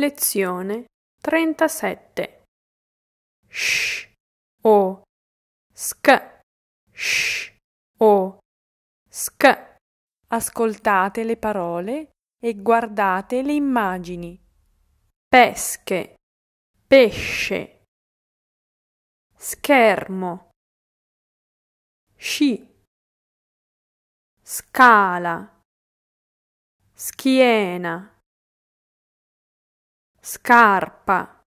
Lezione 37 Sh o sk sh o sk Ascoltate le parole e guardate le immagini. Pesche pesce schermo sci scala schiena scarpa,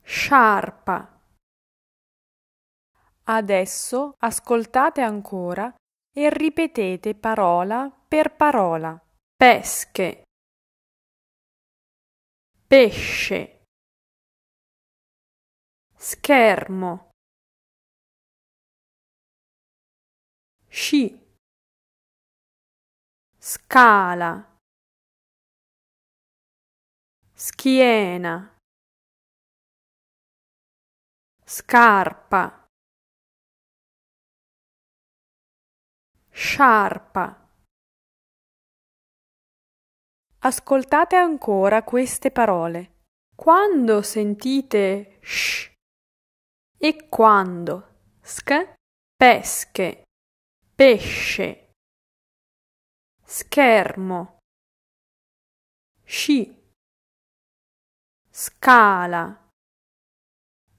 sciarpa. Adesso ascoltate ancora e ripetete parola per parola. Pesche, pesce, schermo, sci, scala schiena scarpa sciarpa Ascoltate ancora queste parole. Quando sentite sh e quando sc pesche pesce schermo sci scala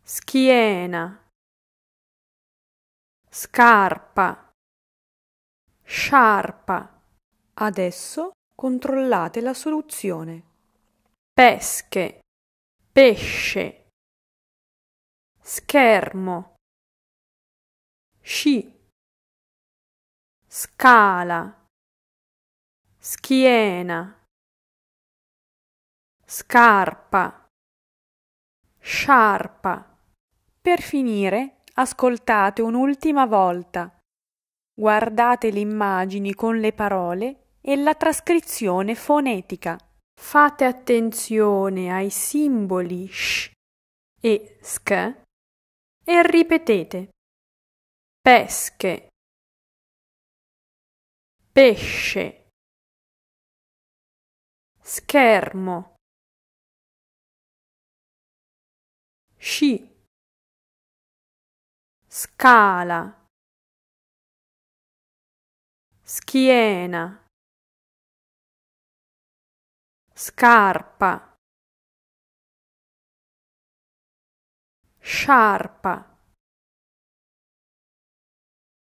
schiena scarpa sciarpa adesso controllate la soluzione pesche pesce schermo sci scala schiena scarpa sciarpa. Per finire, ascoltate un'ultima volta. Guardate le immagini con le parole e la trascrizione fonetica. Fate attenzione ai simboli sh e sk e ripetete pesche, pesce, schermo, sci scala schiena scarpa sciarpa